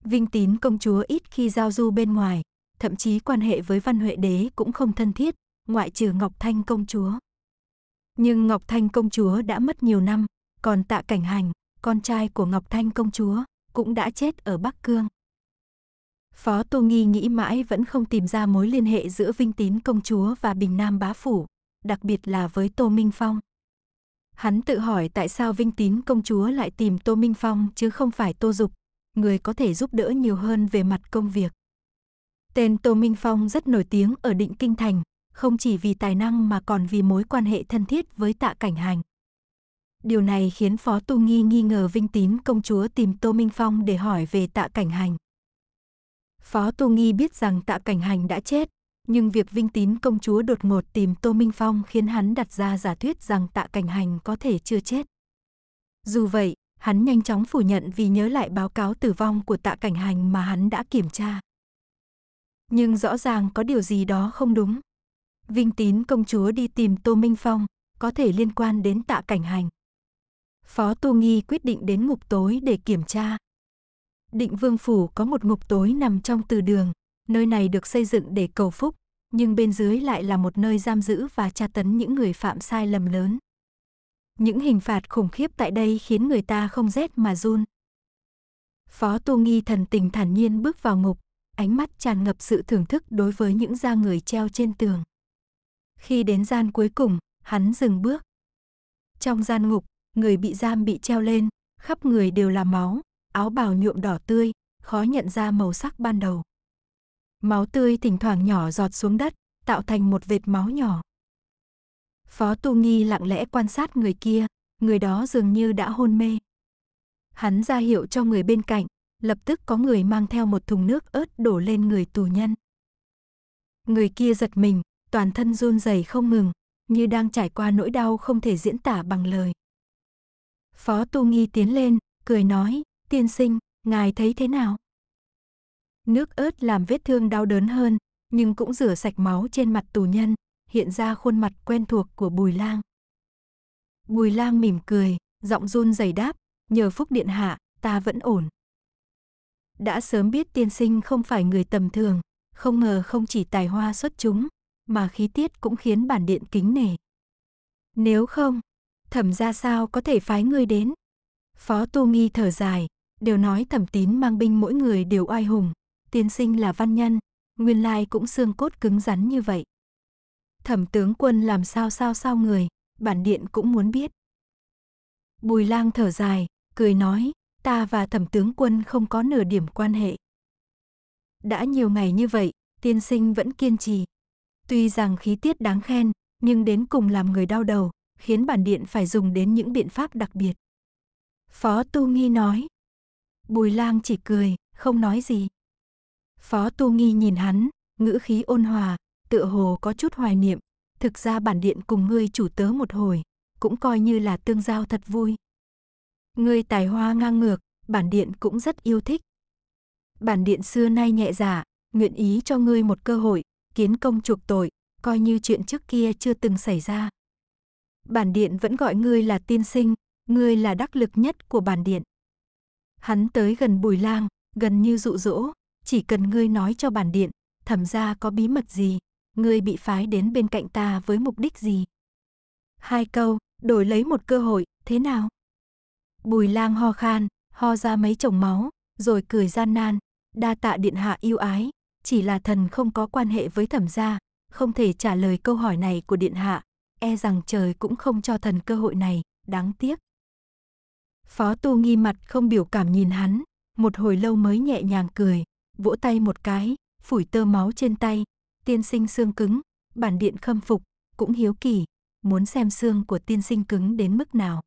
Vinh Tín công chúa ít khi giao du bên ngoài, thậm chí quan hệ với Văn Huệ đế cũng không thân thiết, ngoại trừ Ngọc Thanh công chúa. Nhưng Ngọc Thanh công chúa đã mất nhiều năm, còn Tạ Cảnh Hành, con trai của Ngọc Thanh công chúa, cũng đã chết ở Bắc Cương. Phó Tô Nghi nghĩ mãi vẫn không tìm ra mối liên hệ giữa Vinh Tín công chúa và Bình Nam bá phủ, đặc biệt là với Tô Minh Phong. Hắn tự hỏi tại sao Vinh Tín công chúa lại tìm Tô Minh Phong chứ không phải Tô Dục, người có thể giúp đỡ nhiều hơn về mặt công việc. Tên Tô Minh Phong rất nổi tiếng ở định Kinh Thành, không chỉ vì tài năng mà còn vì mối quan hệ thân thiết với tạ cảnh hành. Điều này khiến Phó Tu Nghi nghi ngờ Vinh Tín công chúa tìm Tô Minh Phong để hỏi về tạ cảnh hành. Phó Tu Nghi biết rằng tạ cảnh hành đã chết, nhưng việc Vinh Tín công chúa đột ngột tìm Tô Minh Phong khiến hắn đặt ra giả thuyết rằng tạ cảnh hành có thể chưa chết. Dù vậy, hắn nhanh chóng phủ nhận vì nhớ lại báo cáo tử vong của tạ cảnh hành mà hắn đã kiểm tra. Nhưng rõ ràng có điều gì đó không đúng. Vinh Tín công chúa đi tìm Tô Minh Phong, có thể liên quan đến tạ cảnh hành. Phó Tu Nghi quyết định đến ngục tối để kiểm tra. Định Vương Phủ có một ngục tối nằm trong từ đường, nơi này được xây dựng để cầu phúc, nhưng bên dưới lại là một nơi giam giữ và tra tấn những người phạm sai lầm lớn. Những hình phạt khủng khiếp tại đây khiến người ta không rét mà run. Phó Tu Nghi thần tình thản nhiên bước vào ngục, ánh mắt tràn ngập sự thưởng thức đối với những da người treo trên tường. Khi đến gian cuối cùng, hắn dừng bước. Trong gian ngục, người bị giam bị treo lên, khắp người đều là máu, áo bào nhuộm đỏ tươi, khó nhận ra màu sắc ban đầu. Máu tươi thỉnh thoảng nhỏ giọt xuống đất, tạo thành một vệt máu nhỏ. Phó Tu Nghi lặng lẽ quan sát người kia, người đó dường như đã hôn mê. Hắn ra hiệu cho người bên cạnh, lập tức có người mang theo một thùng nước ớt đổ lên người tù nhân. Người kia giật mình, toàn thân run rẩy không ngừng, như đang trải qua nỗi đau không thể diễn tả bằng lời. Phó Tu Nghi tiến lên, cười nói, tiên sinh, ngài thấy thế nào? Nước ớt làm vết thương đau đớn hơn, nhưng cũng rửa sạch máu trên mặt tù nhân, hiện ra khuôn mặt quen thuộc của Bùi Lang. Bùi Lang mỉm cười, giọng run rẩy đáp, nhờ phúc điện hạ, ta vẫn ổn. Đã sớm biết tiên sinh không phải người tầm thường, không ngờ không chỉ tài hoa xuất chúng mà khí tiết cũng khiến bản điện kính nể. Nếu không, thẩm ra sao có thể phái ngươi đến? Phó Tu Nghi thở dài, đều nói thẩm tín mang binh mỗi người đều oai hùng, tiên sinh là văn nhân, nguyên lai cũng xương cốt cứng rắn như vậy. Thẩm tướng quân làm sao sao sao người, bản điện cũng muốn biết. Bùi lang thở dài, cười nói, ta và thẩm tướng quân không có nửa điểm quan hệ. Đã nhiều ngày như vậy, tiên sinh vẫn kiên trì, Tuy rằng khí tiết đáng khen, nhưng đến cùng làm người đau đầu, khiến bản điện phải dùng đến những biện pháp đặc biệt. Phó Tu Nghi nói. Bùi lang chỉ cười, không nói gì. Phó Tu Nghi nhìn hắn, ngữ khí ôn hòa, tựa hồ có chút hoài niệm. Thực ra bản điện cùng ngươi chủ tớ một hồi, cũng coi như là tương giao thật vui. Ngươi tài hoa ngang ngược, bản điện cũng rất yêu thích. Bản điện xưa nay nhẹ dạ, nguyện ý cho ngươi một cơ hội, kiến công chuộc tội, coi như chuyện trước kia chưa từng xảy ra. Bản điện vẫn gọi ngươi là tiên sinh, ngươi là đắc lực nhất của bản điện. Hắn tới gần Bùi Lang, gần như dụ dỗ, chỉ cần ngươi nói cho bản điện, thẩm ra có bí mật gì, ngươi bị phái đến bên cạnh ta với mục đích gì. Hai câu, đổi lấy một cơ hội, thế nào? Bùi Lang ho khan, ho ra mấy chồng máu, rồi cười gian nan, đa tạ điện hạ yêu ái, chỉ là thần không có quan hệ với thẩm gia, không thể trả lời câu hỏi này của điện hạ, e rằng trời cũng không cho thần cơ hội này, đáng tiếc. Phó Tu nghi mặt không biểu cảm nhìn hắn, một hồi lâu mới nhẹ nhàng cười, vỗ tay một cái, phủi tơ máu trên tay, tiên sinh xương cứng, bản điện khâm phục, cũng hiếu kỳ, muốn xem xương của tiên sinh cứng đến mức nào.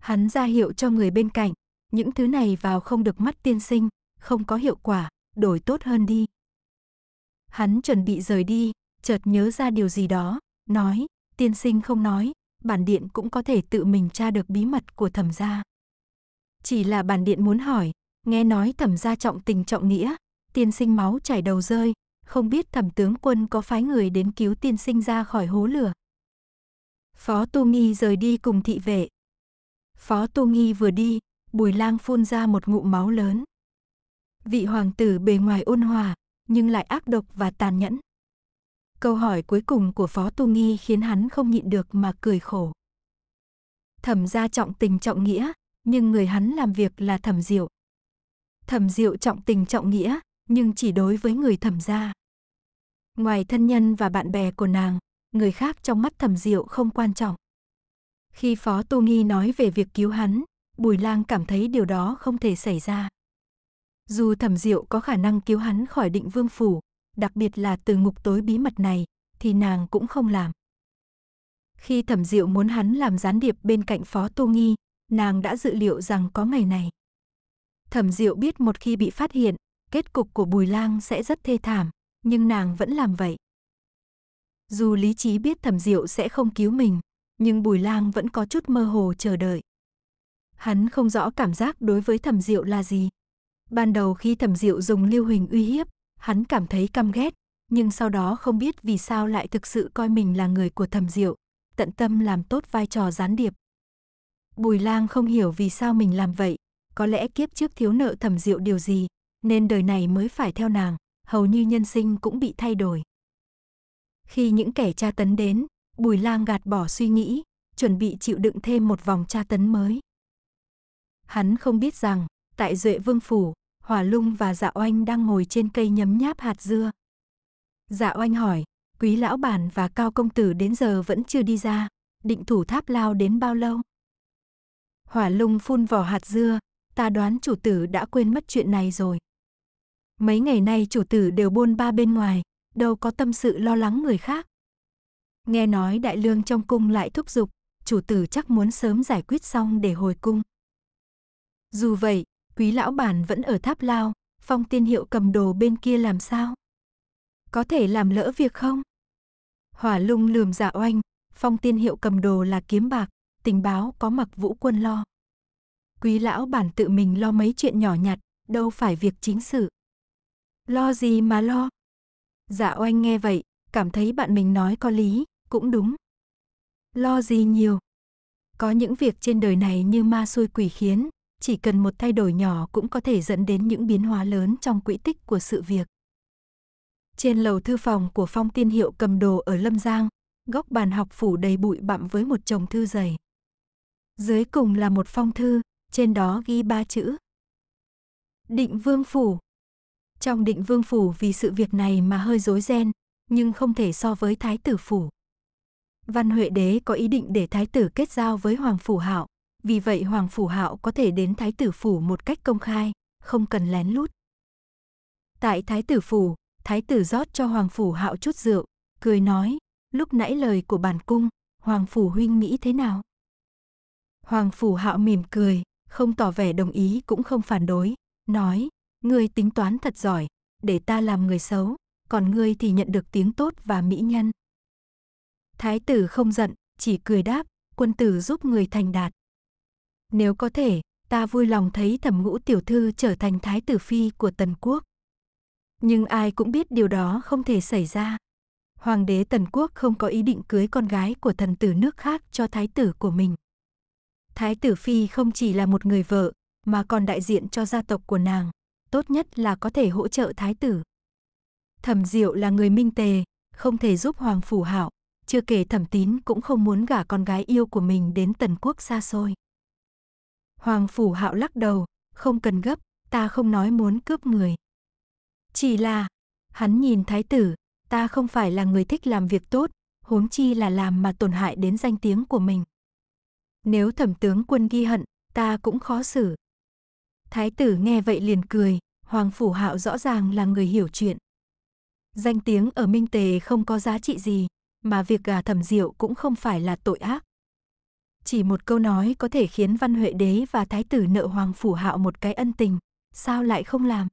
Hắn ra hiệu cho người bên cạnh, những thứ này vào không được mắt tiên sinh, không có hiệu quả, đổi tốt hơn đi. Hắn chuẩn bị rời đi, chợt nhớ ra điều gì đó, nói, tiên sinh không nói, bản điện cũng có thể tự mình tra được bí mật của thẩm gia. Chỉ là bản điện muốn hỏi, nghe nói thẩm gia trọng tình trọng nghĩa, tiên sinh máu chảy đầu rơi, không biết thẩm tướng quân có phái người đến cứu tiên sinh ra khỏi hố lửa. Phó Tu Nghi rời đi cùng thị vệ. Phó Tu Nghi vừa đi, Bùi Lang phun ra một ngụm máu lớn. Vị hoàng tử bề ngoài ôn hòa, nhưng lại ác độc và tàn nhẫn. Câu hỏi cuối cùng của Phó Tu Nghi khiến hắn không nhịn được mà cười khổ. Thẩm gia trọng tình trọng nghĩa, nhưng người hắn làm việc là thẩm diệu. Thẩm diệu trọng tình trọng nghĩa, nhưng chỉ đối với người thẩm gia. Ngoài thân nhân và bạn bè của nàng, người khác trong mắt thẩm diệu không quan trọng. Khi Phó Tu Nghi nói về việc cứu hắn, Bùi Lang cảm thấy điều đó không thể xảy ra. Dù thẩm diệu có khả năng cứu hắn khỏi định vương phủ, đặc biệt là từ ngục tối bí mật này, thì nàng cũng không làm. Khi thẩm diệu muốn hắn làm gián điệp bên cạnh phó tô nghi, nàng đã dự liệu rằng có ngày này. Thẩm diệu biết một khi bị phát hiện, kết cục của bùi lang sẽ rất thê thảm, nhưng nàng vẫn làm vậy. Dù lý trí biết thẩm diệu sẽ không cứu mình, nhưng bùi lang vẫn có chút mơ hồ chờ đợi. Hắn không rõ cảm giác đối với thẩm diệu là gì, Ban đầu khi Thẩm Diệu dùng Lưu Huỳnh uy hiếp, hắn cảm thấy căm ghét, nhưng sau đó không biết vì sao lại thực sự coi mình là người của Thẩm Diệu, tận tâm làm tốt vai trò gián điệp. Bùi Lang không hiểu vì sao mình làm vậy, có lẽ kiếp trước thiếu nợ Thẩm Diệu điều gì, nên đời này mới phải theo nàng, hầu như nhân sinh cũng bị thay đổi. Khi những kẻ tra tấn đến, Bùi Lang gạt bỏ suy nghĩ, chuẩn bị chịu đựng thêm một vòng tra tấn mới. Hắn không biết rằng, tại Duệ Vương phủ, Hỏa lung và dạ oanh đang ngồi trên cây nhấm nháp hạt dưa. Dạ oanh hỏi, quý lão bản và cao công tử đến giờ vẫn chưa đi ra, định thủ tháp lao đến bao lâu? Hỏa lung phun vỏ hạt dưa, ta đoán chủ tử đã quên mất chuyện này rồi. Mấy ngày nay chủ tử đều buôn ba bên ngoài, đâu có tâm sự lo lắng người khác. Nghe nói đại lương trong cung lại thúc giục, chủ tử chắc muốn sớm giải quyết xong để hồi cung. Dù vậy, quý lão bản vẫn ở tháp lao, phong tiên hiệu cầm đồ bên kia làm sao? Có thể làm lỡ việc không? Hỏa lung lườm giả dạ oanh, phong tiên hiệu cầm đồ là kiếm bạc, tình báo có mặc vũ quân lo. Quý lão bản tự mình lo mấy chuyện nhỏ nhặt, đâu phải việc chính sự. Lo gì mà lo? Dạ oanh nghe vậy, cảm thấy bạn mình nói có lý, cũng đúng. Lo gì nhiều? Có những việc trên đời này như ma xui quỷ khiến, chỉ cần một thay đổi nhỏ cũng có thể dẫn đến những biến hóa lớn trong quỹ tích của sự việc. Trên lầu thư phòng của Phong Tiên Hiệu cầm đồ ở Lâm Giang, góc bàn học phủ đầy bụi bặm với một chồng thư dày. Dưới cùng là một phong thư, trên đó ghi ba chữ. Định Vương Phủ Trong Định Vương Phủ vì sự việc này mà hơi rối ren, nhưng không thể so với Thái Tử Phủ. Văn Huệ Đế có ý định để Thái Tử kết giao với Hoàng Phủ Hạo, vì vậy Hoàng Phủ Hạo có thể đến Thái Tử Phủ một cách công khai, không cần lén lút. Tại Thái Tử Phủ, Thái Tử rót cho Hoàng Phủ Hạo chút rượu, cười nói, lúc nãy lời của bản cung, Hoàng Phủ Huynh nghĩ thế nào? Hoàng Phủ Hạo mỉm cười, không tỏ vẻ đồng ý cũng không phản đối, nói, ngươi tính toán thật giỏi, để ta làm người xấu, còn ngươi thì nhận được tiếng tốt và mỹ nhân. Thái tử không giận, chỉ cười đáp, quân tử giúp người thành đạt. Nếu có thể, ta vui lòng thấy thẩm ngũ tiểu thư trở thành thái tử phi của Tần Quốc. Nhưng ai cũng biết điều đó không thể xảy ra. Hoàng đế Tần Quốc không có ý định cưới con gái của thần tử nước khác cho thái tử của mình. Thái tử phi không chỉ là một người vợ, mà còn đại diện cho gia tộc của nàng, tốt nhất là có thể hỗ trợ thái tử. Thẩm Diệu là người minh tề, không thể giúp hoàng phủ hảo, chưa kể Thẩm Tín cũng không muốn gả con gái yêu của mình đến Tần Quốc xa xôi. Hoàng Phủ Hạo lắc đầu, không cần gấp, ta không nói muốn cướp người. Chỉ là, hắn nhìn thái tử, ta không phải là người thích làm việc tốt, huống chi là làm mà tổn hại đến danh tiếng của mình. Nếu thẩm tướng quân ghi hận, ta cũng khó xử. Thái tử nghe vậy liền cười, Hoàng Phủ Hạo rõ ràng là người hiểu chuyện. Danh tiếng ở Minh Tề không có giá trị gì, mà việc gà thẩm diệu cũng không phải là tội ác. Chỉ một câu nói có thể khiến Văn Huệ Đế và Thái tử nợ Hoàng Phủ Hạo một cái ân tình, sao lại không làm?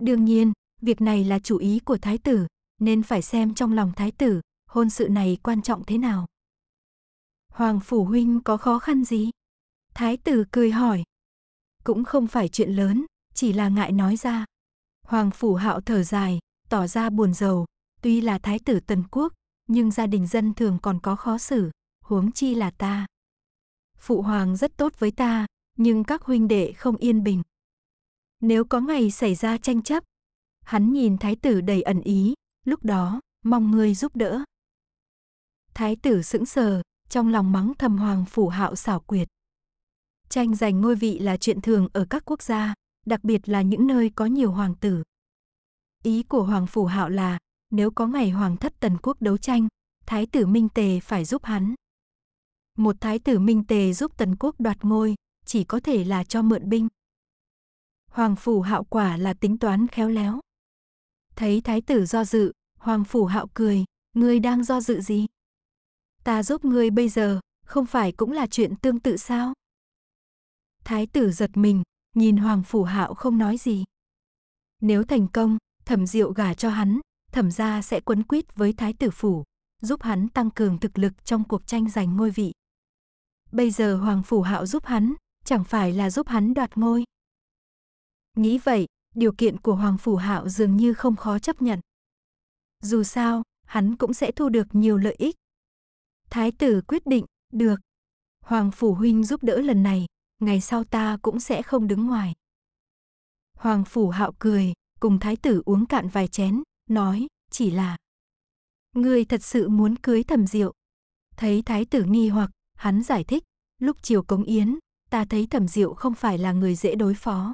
Đương nhiên, việc này là chủ ý của Thái tử, nên phải xem trong lòng Thái tử, hôn sự này quan trọng thế nào. Hoàng Phủ Huynh có khó khăn gì? Thái tử cười hỏi. Cũng không phải chuyện lớn, chỉ là ngại nói ra. Hoàng Phủ Hạo thở dài, tỏ ra buồn rầu, tuy là Thái tử Tần Quốc, nhưng gia đình dân thường còn có khó xử, huống chi là ta. Phụ hoàng rất tốt với ta, nhưng các huynh đệ không yên bình. Nếu có ngày xảy ra tranh chấp, hắn nhìn thái tử đầy ẩn ý, lúc đó, mong ngươi giúp đỡ. Thái tử sững sờ, trong lòng mắng thầm hoàng phủ hạo xảo quyệt. Tranh giành ngôi vị là chuyện thường ở các quốc gia, đặc biệt là những nơi có nhiều hoàng tử. Ý của hoàng phủ hạo là, nếu có ngày hoàng thất tần quốc đấu tranh, thái tử Minh Tề phải giúp hắn một thái tử Minh Tề giúp Tần Quốc đoạt ngôi, chỉ có thể là cho mượn binh. Hoàng phủ Hạo quả là tính toán khéo léo. Thấy thái tử do dự, Hoàng phủ Hạo cười, ngươi đang do dự gì? Ta giúp ngươi bây giờ, không phải cũng là chuyện tương tự sao? Thái tử giật mình, nhìn Hoàng phủ Hạo không nói gì. Nếu thành công, Thẩm Diệu gả cho hắn, Thẩm gia sẽ quấn quýt với thái tử phủ, giúp hắn tăng cường thực lực trong cuộc tranh giành ngôi vị bây giờ Hoàng Phủ Hạo giúp hắn, chẳng phải là giúp hắn đoạt ngôi. Nghĩ vậy, điều kiện của Hoàng Phủ Hạo dường như không khó chấp nhận. Dù sao, hắn cũng sẽ thu được nhiều lợi ích. Thái tử quyết định, được. Hoàng Phủ Huynh giúp đỡ lần này, ngày sau ta cũng sẽ không đứng ngoài. Hoàng Phủ Hạo cười, cùng Thái tử uống cạn vài chén, nói, chỉ là. Ngươi thật sự muốn cưới thẩm diệu. Thấy Thái tử nghi hoặc, Hắn giải thích, lúc chiều cống yến, ta thấy thẩm diệu không phải là người dễ đối phó.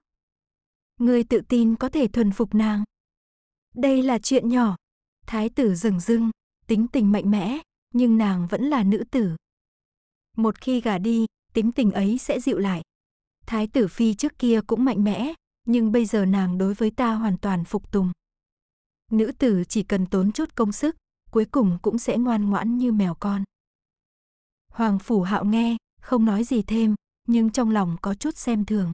người tự tin có thể thuần phục nàng. Đây là chuyện nhỏ. Thái tử rừng rưng, tính tình mạnh mẽ, nhưng nàng vẫn là nữ tử. Một khi gả đi, tính tình ấy sẽ dịu lại. Thái tử phi trước kia cũng mạnh mẽ, nhưng bây giờ nàng đối với ta hoàn toàn phục tùng. Nữ tử chỉ cần tốn chút công sức, cuối cùng cũng sẽ ngoan ngoãn như mèo con. Hoàng Phủ Hạo nghe, không nói gì thêm, nhưng trong lòng có chút xem thường.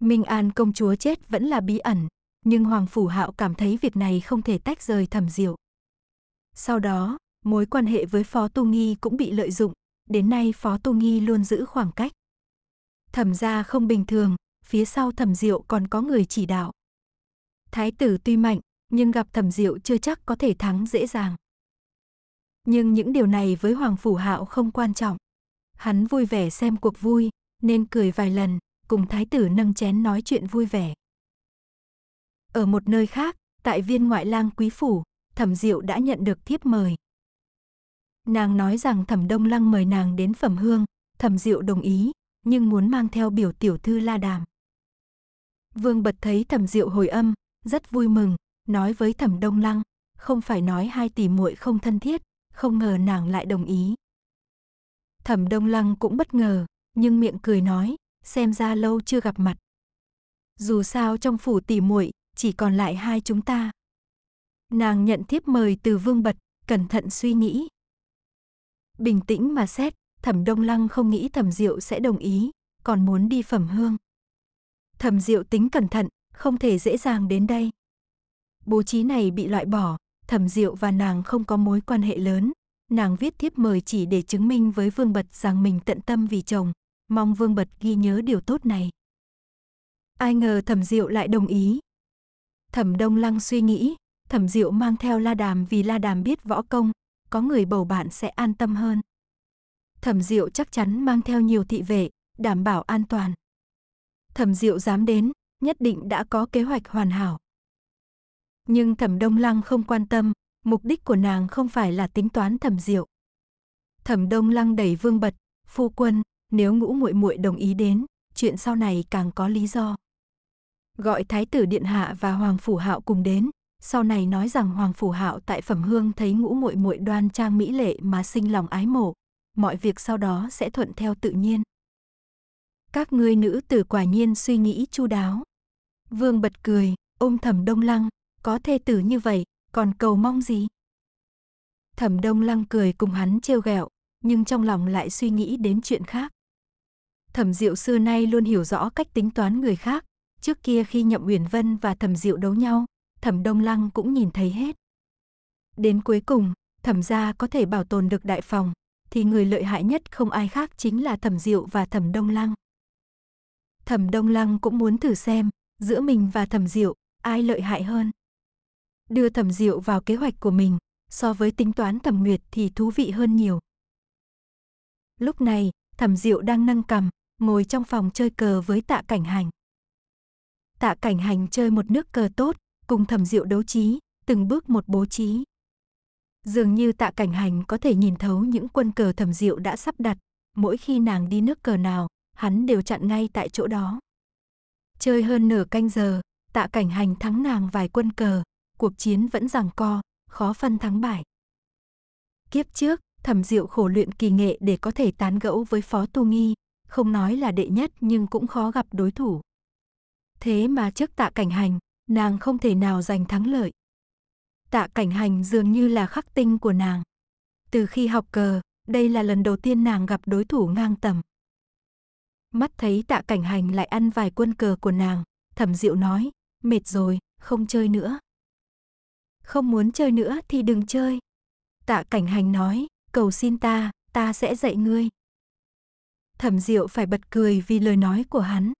Minh An công chúa chết vẫn là bí ẩn, nhưng Hoàng Phủ Hạo cảm thấy việc này không thể tách rời thẩm diệu. Sau đó, mối quan hệ với Phó Tu Nghi cũng bị lợi dụng, đến nay Phó Tu Nghi luôn giữ khoảng cách. Thẩm gia không bình thường, phía sau thẩm diệu còn có người chỉ đạo. Thái tử tuy mạnh, nhưng gặp thẩm diệu chưa chắc có thể thắng dễ dàng. Nhưng những điều này với Hoàng Phủ Hạo không quan trọng. Hắn vui vẻ xem cuộc vui, nên cười vài lần, cùng thái tử nâng chén nói chuyện vui vẻ. Ở một nơi khác, tại viên ngoại lang quý phủ, thẩm diệu đã nhận được thiếp mời. Nàng nói rằng thẩm đông lăng mời nàng đến phẩm hương, thẩm diệu đồng ý, nhưng muốn mang theo biểu tiểu thư la đàm. Vương bật thấy thẩm diệu hồi âm, rất vui mừng, nói với thẩm đông lăng, không phải nói hai tỷ muội không thân thiết, không ngờ nàng lại đồng ý. Thẩm Đông Lăng cũng bất ngờ, nhưng miệng cười nói, xem ra lâu chưa gặp mặt. Dù sao trong phủ tỉ muội chỉ còn lại hai chúng ta. Nàng nhận thiếp mời từ Vương Bật, cẩn thận suy nghĩ. Bình tĩnh mà xét, Thẩm Đông Lăng không nghĩ Thẩm Diệu sẽ đồng ý, còn muốn đi phẩm hương. Thẩm Diệu tính cẩn thận, không thể dễ dàng đến đây. Bố trí này bị loại bỏ, Thẩm Diệu và nàng không có mối quan hệ lớn. Nàng viết thiếp mời chỉ để chứng minh với Vương Bật rằng mình tận tâm vì chồng, mong Vương Bật ghi nhớ điều tốt này. Ai ngờ Thẩm Diệu lại đồng ý. Thẩm Đông Lăng suy nghĩ, Thẩm Diệu mang theo La Đàm vì La Đàm biết võ công, có người bầu bạn sẽ an tâm hơn. Thẩm Diệu chắc chắn mang theo nhiều thị vệ, đảm bảo an toàn. Thẩm Diệu dám đến, nhất định đã có kế hoạch hoàn hảo. Nhưng thẩm đông lăng không quan tâm, mục đích của nàng không phải là tính toán thẩm diệu. Thẩm đông lăng đẩy vương bật, phu quân, nếu ngũ muội muội đồng ý đến, chuyện sau này càng có lý do. Gọi thái tử điện hạ và hoàng phủ hạo cùng đến, sau này nói rằng hoàng phủ hạo tại phẩm hương thấy ngũ muội muội đoan trang mỹ lệ mà sinh lòng ái mộ, mọi việc sau đó sẽ thuận theo tự nhiên. Các ngươi nữ tử quả nhiên suy nghĩ chu đáo. Vương bật cười, ôm thẩm đông lăng, có thê tử như vậy, còn cầu mong gì? Thẩm Đông Lăng cười cùng hắn trêu ghẹo, nhưng trong lòng lại suy nghĩ đến chuyện khác. Thẩm Diệu xưa nay luôn hiểu rõ cách tính toán người khác, trước kia khi Nhậm Uyển Vân và Thẩm Diệu đấu nhau, Thẩm Đông Lăng cũng nhìn thấy hết. Đến cuối cùng, Thẩm gia có thể bảo tồn được đại phòng, thì người lợi hại nhất không ai khác chính là Thẩm Diệu và Thẩm Đông Lăng. Thẩm Đông Lăng cũng muốn thử xem, giữa mình và Thẩm Diệu, ai lợi hại hơn đưa thẩm diệu vào kế hoạch của mình, so với tính toán thẩm nguyệt thì thú vị hơn nhiều. Lúc này, thẩm diệu đang nâng cằm ngồi trong phòng chơi cờ với tạ cảnh hành. Tạ cảnh hành chơi một nước cờ tốt, cùng thẩm diệu đấu trí, từng bước một bố trí. Dường như tạ cảnh hành có thể nhìn thấu những quân cờ thẩm diệu đã sắp đặt, mỗi khi nàng đi nước cờ nào, hắn đều chặn ngay tại chỗ đó. Chơi hơn nửa canh giờ, tạ cảnh hành thắng nàng vài quân cờ, cuộc chiến vẫn giằng co, khó phân thắng bại. Kiếp trước, Thẩm Diệu khổ luyện kỳ nghệ để có thể tán gẫu với Phó Tu Nghi, không nói là đệ nhất nhưng cũng khó gặp đối thủ. Thế mà trước tạ cảnh hành, nàng không thể nào giành thắng lợi. Tạ cảnh hành dường như là khắc tinh của nàng. Từ khi học cờ, đây là lần đầu tiên nàng gặp đối thủ ngang tầm. Mắt thấy tạ cảnh hành lại ăn vài quân cờ của nàng, thẩm diệu nói, mệt rồi, không chơi nữa không muốn chơi nữa thì đừng chơi. Tạ cảnh hành nói, cầu xin ta, ta sẽ dạy ngươi. Thẩm Diệu phải bật cười vì lời nói của hắn.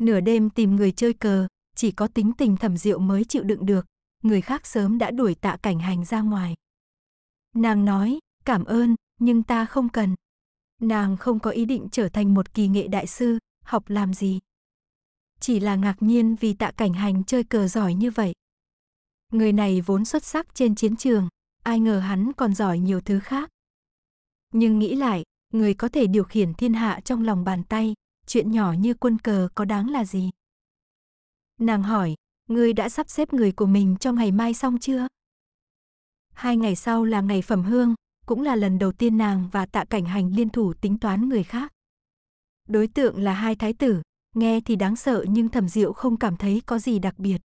Nửa đêm tìm người chơi cờ, chỉ có tính tình Thẩm Diệu mới chịu đựng được, người khác sớm đã đuổi Tạ Cảnh Hành ra ngoài. Nàng nói, cảm ơn, nhưng ta không cần. Nàng không có ý định trở thành một kỳ nghệ đại sư, học làm gì. Chỉ là ngạc nhiên vì Tạ Cảnh Hành chơi cờ giỏi như vậy. Người này vốn xuất sắc trên chiến trường, ai ngờ hắn còn giỏi nhiều thứ khác. Nhưng nghĩ lại, người có thể điều khiển thiên hạ trong lòng bàn tay, chuyện nhỏ như quân cờ có đáng là gì? Nàng hỏi, ngươi đã sắp xếp người của mình cho ngày mai xong chưa? Hai ngày sau là ngày phẩm hương, cũng là lần đầu tiên nàng và tạ cảnh hành liên thủ tính toán người khác. Đối tượng là hai thái tử, nghe thì đáng sợ nhưng thẩm diệu không cảm thấy có gì đặc biệt.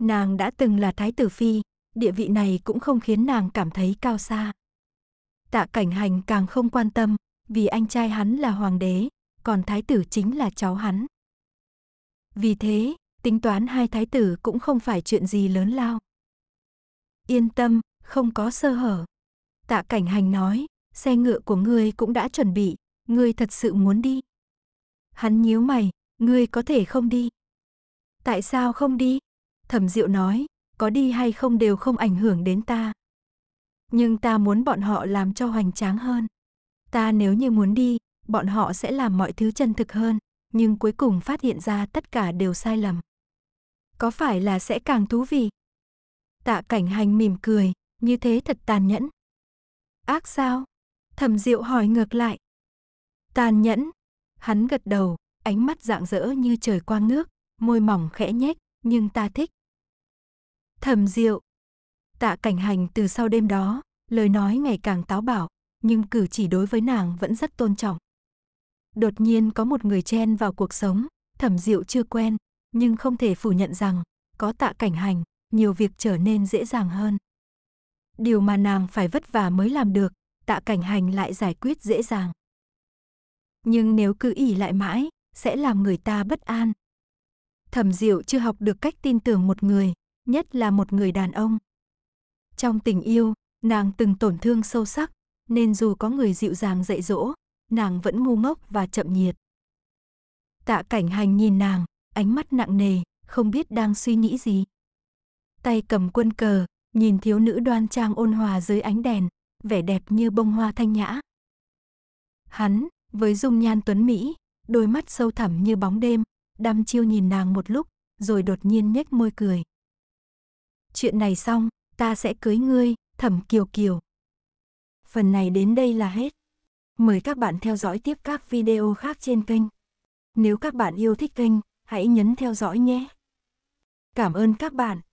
Nàng đã từng là thái tử phi, địa vị này cũng không khiến nàng cảm thấy cao xa. Tạ cảnh hành càng không quan tâm, vì anh trai hắn là hoàng đế, còn thái tử chính là cháu hắn. Vì thế, tính toán hai thái tử cũng không phải chuyện gì lớn lao. Yên tâm, không có sơ hở. Tạ cảnh hành nói, xe ngựa của ngươi cũng đã chuẩn bị, ngươi thật sự muốn đi. Hắn nhíu mày, ngươi có thể không đi. Tại sao không đi? Thẩm Diệu nói, có đi hay không đều không ảnh hưởng đến ta. Nhưng ta muốn bọn họ làm cho hoành tráng hơn. Ta nếu như muốn đi, bọn họ sẽ làm mọi thứ chân thực hơn, nhưng cuối cùng phát hiện ra tất cả đều sai lầm. Có phải là sẽ càng thú vị? Tạ cảnh hành mỉm cười, như thế thật tàn nhẫn. Ác sao? Thẩm Diệu hỏi ngược lại. Tàn nhẫn. Hắn gật đầu, ánh mắt rạng rỡ như trời quang nước, môi mỏng khẽ nhếch, nhưng ta thích. Thẩm Diệu. Tạ Cảnh Hành từ sau đêm đó, lời nói ngày càng táo bạo, nhưng cử chỉ đối với nàng vẫn rất tôn trọng. Đột nhiên có một người chen vào cuộc sống, Thẩm Diệu chưa quen, nhưng không thể phủ nhận rằng, có Tạ Cảnh Hành, nhiều việc trở nên dễ dàng hơn. Điều mà nàng phải vất vả mới làm được, Tạ Cảnh Hành lại giải quyết dễ dàng. Nhưng nếu cứ ỉ lại mãi, sẽ làm người ta bất an. Thẩm Diệu chưa học được cách tin tưởng một người, nhất là một người đàn ông. Trong tình yêu, nàng từng tổn thương sâu sắc, nên dù có người dịu dàng dạy dỗ, nàng vẫn ngu ngốc và chậm nhiệt. Tạ cảnh hành nhìn nàng, ánh mắt nặng nề, không biết đang suy nghĩ gì. Tay cầm quân cờ, nhìn thiếu nữ đoan trang ôn hòa dưới ánh đèn, vẻ đẹp như bông hoa thanh nhã. Hắn, với dung nhan tuấn Mỹ, đôi mắt sâu thẳm như bóng đêm, đăm chiêu nhìn nàng một lúc, rồi đột nhiên nhếch môi cười chuyện này xong, ta sẽ cưới ngươi, thẩm kiều kiều. Phần này đến đây là hết. Mời các bạn theo dõi tiếp các video khác trên kênh. Nếu các bạn yêu thích kênh, hãy nhấn theo dõi nhé. Cảm ơn các bạn.